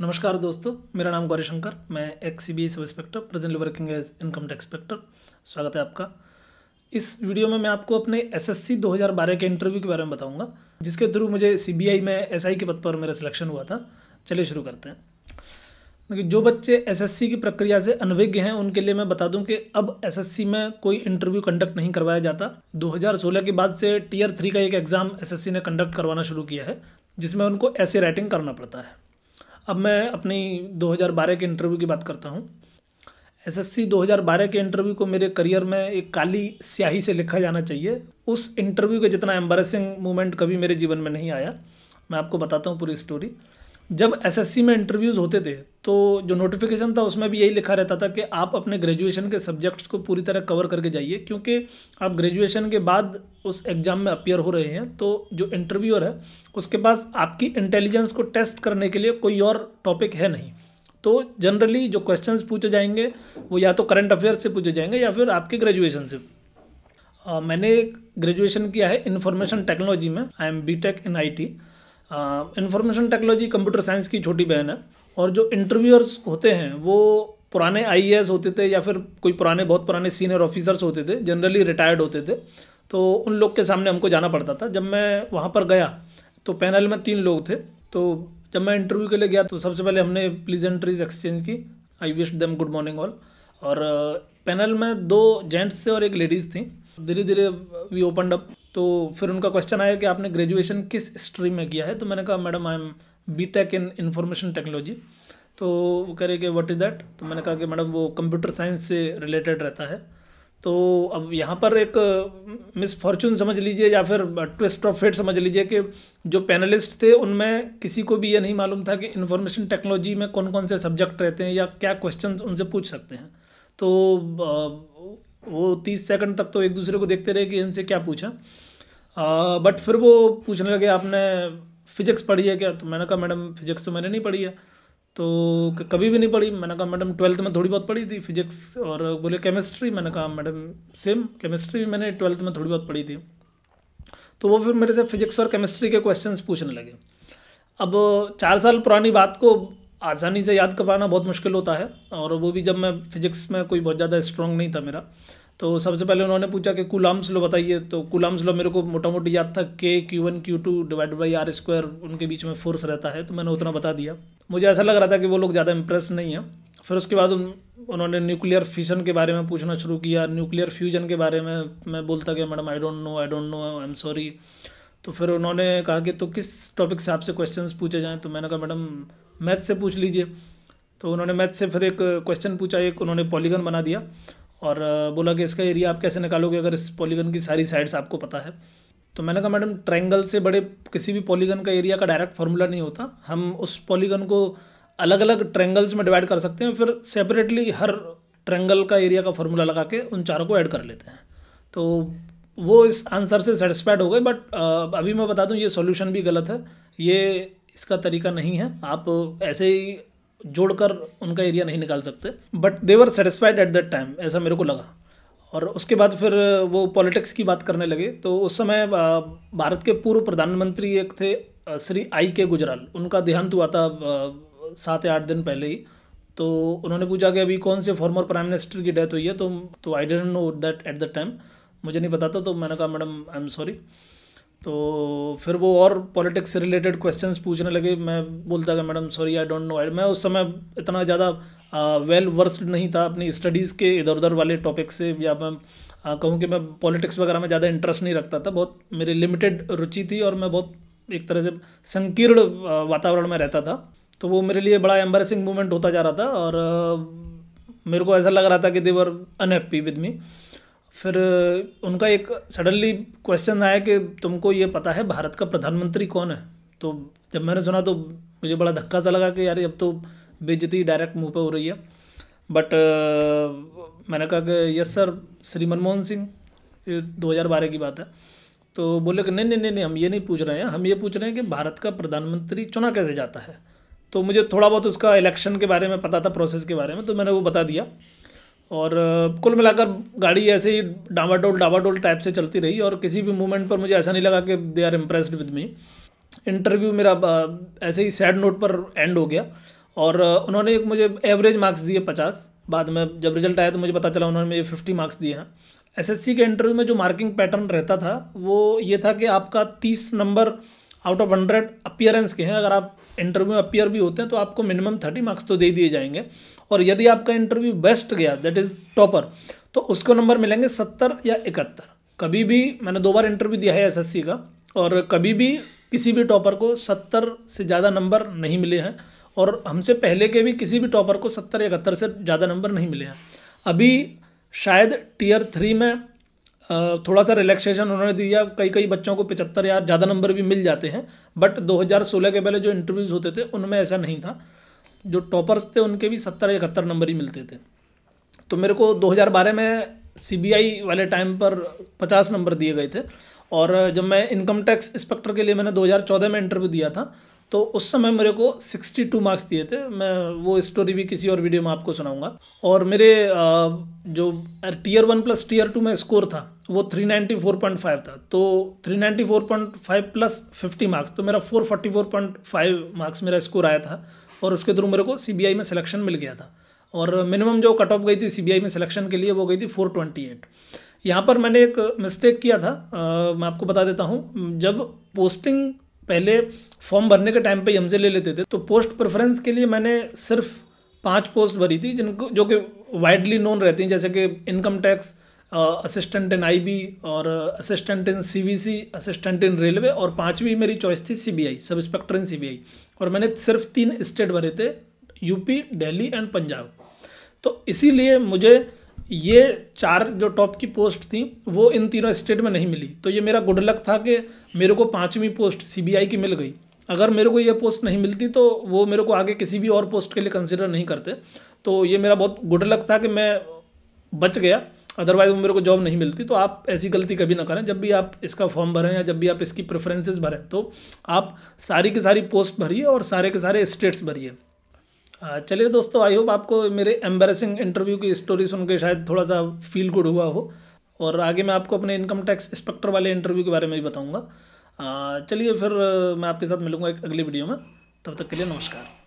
नमस्कार दोस्तों मेरा नाम गौरी शंकर मैं ex C B sub inspector presently working as income tax inspector स्वागत है आपका इस वीडियो में मैं आपको अपने एसएससी 2012 के इंटरव्यू के बारे में बताऊंगा जिसके थ्रू मुझे सीबीआई में एसआई के पद पर मेरा सिलेक्शन हुआ था चलिए शुरू करते हैं देखिए जो बच्चे एसएससी की प्रक्रिया से अनभिज्ञ हैं उनके लिए मैं बता दूं कि अब एसएससी में कोई इंटरव्यू कंडक्ट नहीं करवाया जाता 2016 के बाद से टीयर थ्री का एक एग्ज़ाम एसएससी ने कंडक्ट करवाना शुरू किया है जिसमें उनको ऐसे राइटिंग करना पड़ता है अब मैं अपनी 2012 के इंटरव्यू की बात करता हूँ एसएससी 2012 के इंटरव्यू को मेरे करियर में एक काली स्याही से लिखा जाना चाहिए उस इंटरव्यू का जितना एम्बरसिंग मोमेंट कभी मेरे जीवन में नहीं आया मैं आपको बताता हूँ पूरी स्टोरी जब एसएससी में इंटरव्यूज़ होते थे तो जो नोटिफिकेशन था उसमें भी यही लिखा रहता था कि आप अपने ग्रेजुएशन के सब्जेक्ट्स को पूरी तरह कवर करके जाइए क्योंकि आप ग्रेजुएशन के बाद उस एग्ज़ाम में अपियर हो रहे हैं तो जो इंटरव्यूअर है उसके पास आपकी इंटेलिजेंस को टेस्ट करने के लिए कोई और टॉपिक है नहीं तो जनरली जो क्वेश्चंस पूछे जाएंगे वो या तो करंट अफेयर से पूछे जाएंगे या फिर आपके ग्रेजुएशन से आ, मैंने ग्रेजुएशन किया है इन्फॉर्मेशन टेक्नोलॉजी में I am B tech in I T information technology computer science की छोटी बहन है और जो इंटरव्यूअर्स होते हैं वो पुराने आई होते थे या फिर कोई पुराने बहुत पुराने सीनियर ऑफिसर्स होते थे जनरली रिटायर्ड होते थे तो उन लोग के सामने हमको जाना पड़ता था जब मैं वहाँ पर गया तो पैनल में तीन लोग थे तो जब मैं इंटरव्यू के लिए गया तो सबसे पहले हमने प्लीजेंट्रीज एक्सचेंज की I wish them good morning all और पैनल में दो जेंट्स थे और एक लेडीज़ थी धीरे धीरे वी ओपन अप तो फिर उनका क्वेश्चन आया कि आपने ग्रेजुएशन किस स्ट्रीम में किया है तो मैंने कहा madam I am B tech in information technology तो वो कह रहे कि व्हाट इज़ दैट तो मैंने कहा कि मैडम वो कंप्यूटर साइंस से रिलेटेड रहता है तो अब यहाँ पर एक मिसफॉर्चून समझ लीजिए या फिर ट्विस्ट ऑफ फेट समझ लीजिए कि जो पैनलिस्ट थे उनमें किसी को भी ये नहीं मालूम था कि इन्फॉर्मेशन टेक्नोलॉजी में कौन कौन से सब्जेक्ट रहते हैं या क्या क्वेश्चन उनसे पूछ सकते हैं तो वो तीस सेकंड तक तो एक दूसरे को देखते रहे कि इनसे क्या पूछा आ, बट फिर वो पूछने लगे आपने फिजिक्स पढ़ी है क्या तो मैंने कहा मैडम फिजिक्स तो मैंने नहीं पढ़ी है तो कभी भी नहीं पढ़ी मैंने कहा मैडम ट्वेल्थ में थोड़ी बहुत पढ़ी थी फिजिक्स और बोले केमिस्ट्री मैंने कहा मैडम सेम केमिस्ट्री भी मैंने ट्वेल्थ में थोड़ी बहुत पढ़ी थी तो वो फिर मेरे से फिजिक्स और केमिस्ट्री के क्वेश्चंस पूछने लगे अब चार साल पुरानी बात को आसानी से याद करवाना बहुत मुश्किल होता है और वो भी जब मैं फिजिक्स में कोई बहुत ज़्यादा स्ट्रॉन्ग नहीं था मेरा तो सबसे पहले उन्होंने पूछा कि कुलाम्स लो बताइए तो कुलाम्स लो मेरे को मोटा मोटी याद था के Q one Q two divide by R square उनके बीच में फोर्स रहता है तो मैंने उतना बता दिया मुझे ऐसा लग रहा था कि वो लोग ज़्यादा इंप्रेस नहीं है फिर उसके बाद उन्होंने न्यूक्लियर फ्यूजन के बारे में पूछना शुरू किया न्यूक्लियर फ्यूजन के बारे में मैं बोलता गया madam I don't know I don't know I am sorry तो फिर उन्होंने कहा कि तो किस टॉपिक से आपसे क्वेश्चंस पूछे जाएँ तो मैंने कहा मैडम मैथ से पूछ लीजिए तो उन्होंने मैथ से फिर एक क्वेश्चन पूछा एक उन्होंने पॉलीगन बना दिया और बोला कि इसका एरिया आप कैसे निकालोगे अगर इस पॉलीगन की सारी साइड्स आपको पता है तो मैंने कहा मैडम ट्रायंगल से बड़े किसी भी पॉलीगन का एरिया का डायरेक्ट फार्मूला नहीं होता हम उस पॉलीगन को अलग अलग ट्रायंगल्स में डिवाइड कर सकते हैं फिर सेपरेटली हर ट्रायंगल का एरिया का फार्मूला लगा के उन चारों को ऐड कर लेते हैं तो वो इस आंसर से सेटिस्फाइड हो गए बट अभी मैं बता दूं ये सॉल्यूशन भी गलत है ये इसका तरीका नहीं है आप ऐसे ही जोड़कर उनका एरिया नहीं निकाल सकते but they were satisfied at that time ऐसा मेरे को लगा और उसके बाद फिर वो पॉलिटिक्स की बात करने लगे तो उस समय भारत के पूर्व प्रधानमंत्री एक थे श्री आई के गुजराल उनका देहांत हुआ था सात या आठ दिन पहले ही तो उन्होंने पूछा कि अभी कौन से फॉर्मर प्राइम मिनिस्टर की डेथ हुई है तो तो I don't know that at the time मुझे नहीं पता था तो मैंने कहा मैडम आई एम सॉरी तो फिर वो और पॉलिटिक्स से रिलेटेड क्वेश्चन पूछने लगे मैं बोलता था madam sorry I don't know मैं उस समय इतना ज़्यादा वेल वर्स्ड नहीं था अपनी स्टडीज़ के इधर उधर वाले टॉपिक से या मैं कहूँ कि मैं पॉलिटिक्स वगैरह में ज़्यादा इंटरेस्ट नहीं रखता था बहुत मेरी लिमिटेड रुचि थी और मैं बहुत एक तरह से संकीर्ण वातावरण में रहता था तो वो मेरे लिए बड़ा एम्बरेसिंग मोमेंट होता जा रहा था और मेरे को ऐसा लग रहा था कि देवर अनहैप्पी विद मी फिर उनका एक सडनली क्वेश्चन आया कि तुमको ये पता है भारत का प्रधानमंत्री कौन है तो जब मैंने सुना तो मुझे बड़ा धक्का सा लगा कि यार अब तो बेजती डायरेक्ट मुंह पे हो रही है बट uh, मैंने कहा कि यस सर श्री मनमोहन सिंह ये बारह की बात है तो बोले कि नहीं नहीं नहीं हम ये नहीं पूछ रहे हैं हम ये पूछ रहे हैं कि भारत का प्रधानमंत्री चुना कैसे जाता है तो मुझे थोड़ा बहुत उसका इलेक्शन के बारे में पता था प्रोसेस के बारे में तो मैंने वो बता दिया और कुल मिलाकर गाड़ी ऐसे ही डावाडोल डावाडोल टाइप से चलती रही और किसी भी मोमेंट पर मुझे ऐसा नहीं लगा कि they are impressed with me interview मेरा ऐसे ही सैड नोट पर एंड हो गया और उन्होंने एक मुझे एवरेज मार्क्स दिए पचास बाद में जब रिजल्ट आया तो मुझे पता चला उन्होंने मुझे फिफ्टी मार्क्स दिए हैं एसएससी के इंटरव्यू में जो मार्किंग पैटर्न रहता था वो ये था कि आपका तीस number out of hundred appearance के हैं अगर आप इंटरव्यू में अपियर भी होते हैं तो आपको मिनिमम थर्टी मार्क्स तो दे दिए जाएंगे और यदि आपका इंटरव्यू बेस्ट गया दैट इज़ टॉपर तो उसको नंबर मिलेंगे सत्तर या इकहत्तर कभी भी मैंने दो बार इंटरव्यू दिया है एसएससी का और कभी भी किसी भी टॉपर को सत्तर से ज़्यादा नंबर नहीं मिले हैं और हमसे पहले के भी किसी भी टॉपर को सत्तर या इकहत्तर से ज़्यादा नंबर नहीं मिले हैं अभी शायद टीयर थ्री में थोड़ा सा रिलैक्सेशन उन्होंने दिया कई कई बच्चों को पचहत्तर यार ज़्यादा नंबर भी मिल जाते हैं बट 2016 के पहले जो इंटरव्यूज़ होते थे उनमें ऐसा नहीं था जो टॉपर्स थे उनके भी सत्तर या इकहत्तर नंबर ही मिलते थे तो मेरे को 2012 में सीबीआई वाले टाइम पर पचास नंबर दिए गए थे और जब मैं इनकम टैक्स इंस्पेक्टर के लिए मैंने दो में इंटरव्यू दिया था तो उस समय मेरे को 62 मार्क्स दिए थे मैं वो स्टोरी भी किसी और वीडियो में आपको सुनाऊंगा और मेरे जो tier one plus tier two में स्कोर था वो 394.5 था तो 394.5 प्लस 50 मार्क्स तो मेरा 444.5 मार्क्स मेरा स्कोर आया था और उसके थ्रू मेरे को सीबीआई में सिलेक्शन मिल गया था और मिनिमम जो कट ऑफ गई थी सीबीआई में सिलेक्शन के लिए वो गई थी 428 यहाँ पर मैंने एक मिस्टेक किया था आ, मैं आपको बता देता हूँ जब पोस्टिंग पहले फॉर्म भरने के टाइम पे हमसे ले लेते थे तो पोस्ट प्रेफरेंस के लिए मैंने सिर्फ पांच पोस्ट भरी थी जिनको जो कि वाइडली नोन रहती हैं जैसे कि income tax assistant in IB और assistant in CBC assistant in railway और पांचवी मेरी चॉइस थी सीबीआई सब इंस्पेक्टर इन सीबीआई और मैंने सिर्फ तीन स्टेट भरे थे यूपी दिल्ली एंड पंजाब तो इसीलिए मुझे ये चार जो टॉप की पोस्ट थी वो इन तीनों स्टेट में नहीं मिली तो ये मेरा गुड लक था कि मेरे को पाँचवीं पोस्ट सीबीआई की मिल गई अगर मेरे को ये पोस्ट नहीं मिलती तो वो मेरे को आगे किसी भी और पोस्ट के लिए कंसिडर नहीं करते तो ये मेरा बहुत गुड लक था कि मैं बच गया अदरवाइज वो मेरे को जॉब नहीं मिलती तो आप ऐसी गलती कभी ना करें जब भी आप इसका फॉर्म भरें या जब भी आप इसकी प्रेफरेंसेस भरें तो आप सारी की सारी पोस्ट भरिए और सारे के सारे स्टेट्स भरिए चलिए दोस्तों आई होप आपको मेरे एम्बेसिंग इंटरव्यू की स्टोरी सुन के शायद थोड़ा सा फील गुड हुआ हो और आगे मैं आपको अपने इनकम टैक्स इंस्पेक्टर वाले इंटरव्यू के बारे में भी बताऊँगा चलिए फिर मैं आपके साथ मिलूँगा एक अगली वीडियो में तब तक के लिए नमस्कार